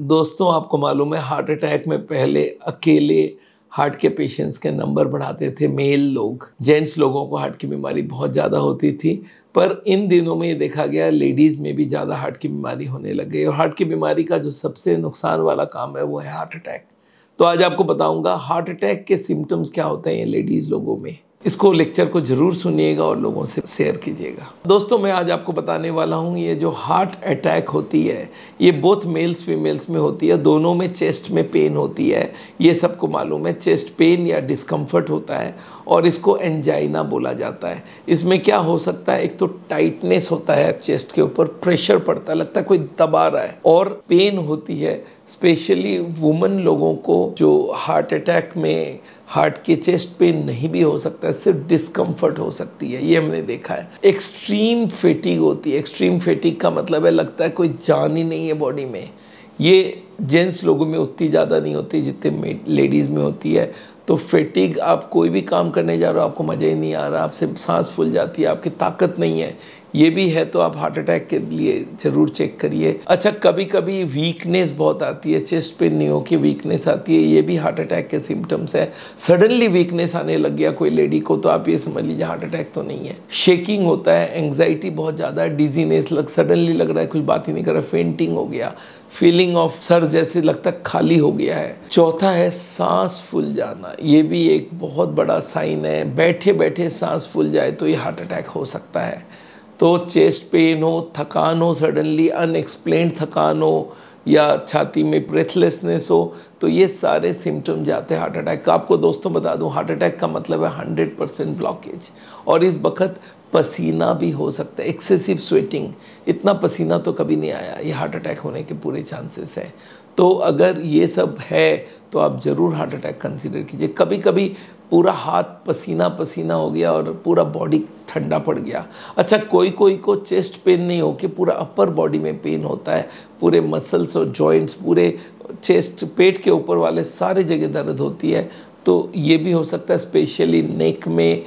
दोस्तों आपको मालूम है हार्ट अटैक में पहले अकेले हार्ट के पेशेंट्स के नंबर बढ़ाते थे मेल लोग जेंट्स लोगों को हार्ट की बीमारी बहुत ज़्यादा होती थी पर इन दिनों में ये देखा गया लेडीज़ में भी ज़्यादा हार्ट की बीमारी होने लग गई और हार्ट की बीमारी का जो सबसे नुकसान वाला काम है वो है हार्ट अटैक तो आज आपको बताऊंगा हार्ट अटैक के सिम्टम्स क्या होते हैं लेडीज़ लोगों में इसको लेक्चर को ज़रूर सुनिएगा और लोगों से शेयर कीजिएगा दोस्तों मैं आज आपको बताने वाला हूँ ये जो हार्ट अटैक होती है ये बोथ मेल्स फीमेल्स में होती है दोनों में चेस्ट में पेन होती है ये सबको मालूम है चेस्ट पेन या डिस्कम्फर्ट होता है और इसको एंजाइना बोला जाता है इसमें क्या हो सकता है एक तो टाइटनेस होता है चेस्ट के ऊपर प्रेशर पड़ता है लगता है कोई दबा रहा है और पेन होती है स्पेशली वुमेन लोगों को जो हार्ट अटैक में हार्ट की चेस्ट पेन नहीं भी हो सकता है सिर्फ डिस्कम्फर्ट हो सकती है ये हमने देखा है एक्सट्रीम फेटिग होती है एक्सट्रीम फेटिग का मतलब है लगता है कोई जान ही नहीं है बॉडी में ये जेंट्स लोगों में उतनी ज़्यादा नहीं होती जितने लेडीज़ में होती है तो फेटिग आप कोई भी काम करने जा रहे हो आपको मज़ा ही नहीं आ रहा आपसे सांस फूल जाती है आपकी ताकत नहीं है ये भी है तो आप हार्ट अटैक के लिए ज़रूर चेक करिए अच्छा कभी कभी वीकनेस बहुत आती है चेस्ट पेन नहीं हो कि वीकनेस आती है ये भी हार्ट अटैक के सिम्टम्स है सडनली वीकनेस आने लग गया कोई लेडी को तो आप ये समझ लीजिए हार्ट अटैक तो नहीं है शेकिंग होता है एंगजाइटी बहुत ज़्यादा है डिजीनेस लग सडनली लग रहा है कुछ बात ही नहीं कर रहा फेंटिंग हो गया फीलिंग ऑफ सर जैसे लगता खाली हो गया है चौथा है सांस फूल जाना ये भी एक बहुत बड़ा साइन है बैठे बैठे सांस फूल जाए तो ये हार्ट अटैक हो सकता है तो चेस्ट पेन हो थकान हो सडनली अनएक्सप्लेन थकान हो या छाती में ब्रेथलेसनेस हो तो ये सारे सिम्टम जाते हैं हार्ट अटैक का आपको दोस्तों बता दूं हार्ट अटैक का मतलब है हंड्रेड परसेंट ब्लॉकेज और इस वक्त पसीना भी हो सकता है एक्सेसिव स्वेटिंग इतना पसीना तो कभी नहीं आया ये हार्ट अटैक होने के पूरे चांसेस हैं तो अगर ये सब है तो आप ज़रूर हार्ट अटैक कंसिडर कीजिए कभी कभी पूरा हाथ पसीना पसीना हो गया और पूरा बॉडी ठंडा पड़ गया अच्छा कोई कोई को चेस्ट पेन नहीं हो कि पूरा अपर बॉडी में पेन होता है पूरे मसल्स और जॉइंट्स पूरे चेस्ट पेट के ऊपर वाले सारे जगह दर्द होती है तो ये भी हो सकता है स्पेशली नेक में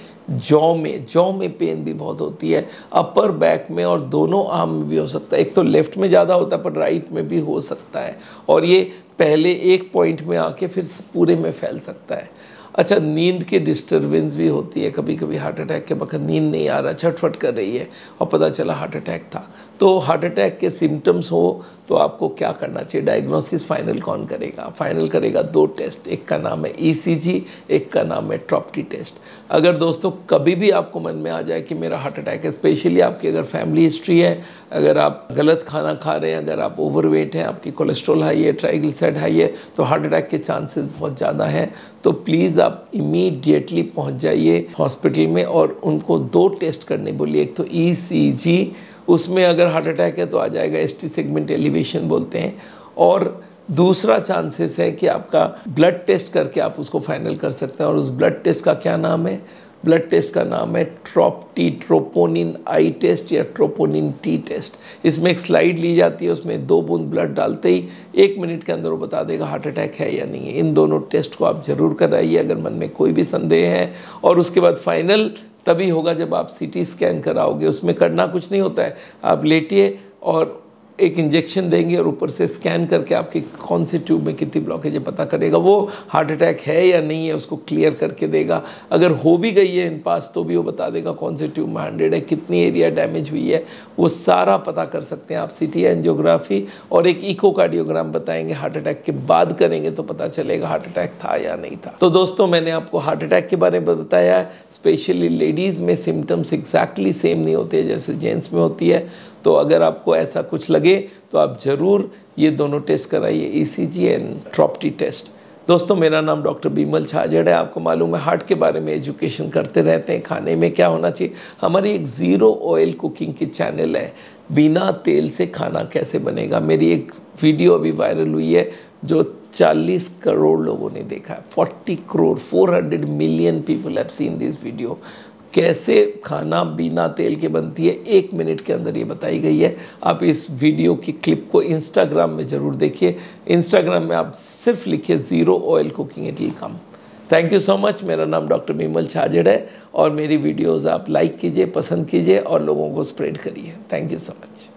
जॉ में जॉ में पेन भी बहुत होती है अपर बैक में और दोनों आर्म में भी हो सकता है एक तो लेफ्ट में ज़्यादा होता है पर राइट में भी हो सकता है और ये पहले एक पॉइंट में आके फिर पूरे में फैल सकता है अच्छा नींद की डिस्टरबेंस भी होती है कभी कभी हार्ट अटैक के वक्त नींद नहीं आ रहा छटफट कर रही है और पता चला हार्ट अटैक था तो हार्ट अटैक के सिम्टम्स हो तो आपको क्या करना चाहिए डायग्नोसिस फाइनल कौन करेगा फाइनल करेगा दो टेस्ट एक का नाम है ई e एक का नाम है ट्रॉप्टी टेस्ट अगर दोस्तों कभी भी आपको मन में आ जाए कि मेरा हार्ट अटैक है स्पेशली आपकी अगर फैमिली हिस्ट्री है अगर आप गलत खाना खा रहे हैं अगर आप ओवरवेट हैं आपकी कोलेस्ट्रॉल हाई है ट्राइग्लिसराइड हाई है तो हार्ट अटैक के चांसेस बहुत ज़्यादा हैं तो प्लीज़ आप इमीडिएटली पहुंच जाइए हॉस्पिटल में और उनको दो टेस्ट करने बोलिए एक तो ई e उसमें अगर हार्ट अटैक है तो आ जाएगा एस टी सेगमेंट एलिवेशन बोलते हैं और दूसरा चांसेस है कि आपका ब्लड टेस्ट करके आप उसको फाइनल कर सकते हैं और उस ब्लड टेस्ट का क्या नाम है ब्लड टेस्ट का नाम है trop T troponin I test या ट्रोपोनिन टी टेस्ट इसमें एक स्लाइड ली जाती है उसमें दो बूंद ब्लड डालते ही एक मिनट के अंदर वो बता देगा हार्ट अटैक है या नहीं है इन दोनों टेस्ट को आप ज़रूर कराइए अगर मन में कोई भी संदेह है और उसके बाद फाइनल तभी होगा जब आप सी स्कैन कराओगे उसमें करना कुछ नहीं होता है आप लेटिए और एक इंजेक्शन देंगे और ऊपर से स्कैन करके आपके कौन से ट्यूब में कितनी ब्लॉकेज है पता करेगा वो हार्ट अटैक है या नहीं है उसको क्लियर करके देगा अगर हो भी गई है इन पास तो भी वो बता देगा कौन से ट्यूब में हंड्रेड है कितनी एरिया डैमेज हुई है वो सारा पता कर सकते हैं आप सी टी एनजियोग्राफी और एक इकोकार्डियोग्राम बताएंगे हार्ट अटैक के बाद करेंगे तो पता चलेगा हार्ट अटैक था या नहीं था तो दोस्तों मैंने आपको हार्ट अटैक के बारे में बताया स्पेशली लेडीज़ में सिम्टम्स एग्जैक्टली सेम नहीं होते जैसे जेंट्स में होती है तो अगर आपको ऐसा कुछ लगे तो आप ज़रूर ये दोनों टेस्ट कराइए ई सी जी एंड ट्रॉप्टी टेस्ट दोस्तों मेरा नाम डॉक्टर बीमल छाजड़ है आपको मालूम है हार्ट के बारे में एजुकेशन करते रहते हैं खाने में क्या होना चाहिए हमारी एक ज़ीरो ऑयल कुकिंग की चैनल है बिना तेल से खाना कैसे बनेगा मेरी एक वीडियो अभी वायरल हुई है जो 40 करोड़ लोगों ने देखा है 40 crore 400 million people have seen this video कैसे खाना बिना तेल के बनती है एक मिनट के अंदर ये बताई गई है आप इस वीडियो की क्लिप को इंस्टाग्राम में ज़रूर देखिए इंस्टाग्राम में आप सिर्फ लिखिए zero oil cooking it will come thank you so much मेरा नाम डॉक्टर मीमल छाजड़ है और मेरी वीडियोज़ आप लाइक कीजिए पसंद कीजिए और लोगों को स्प्रेड करिए थैंक यू सो मच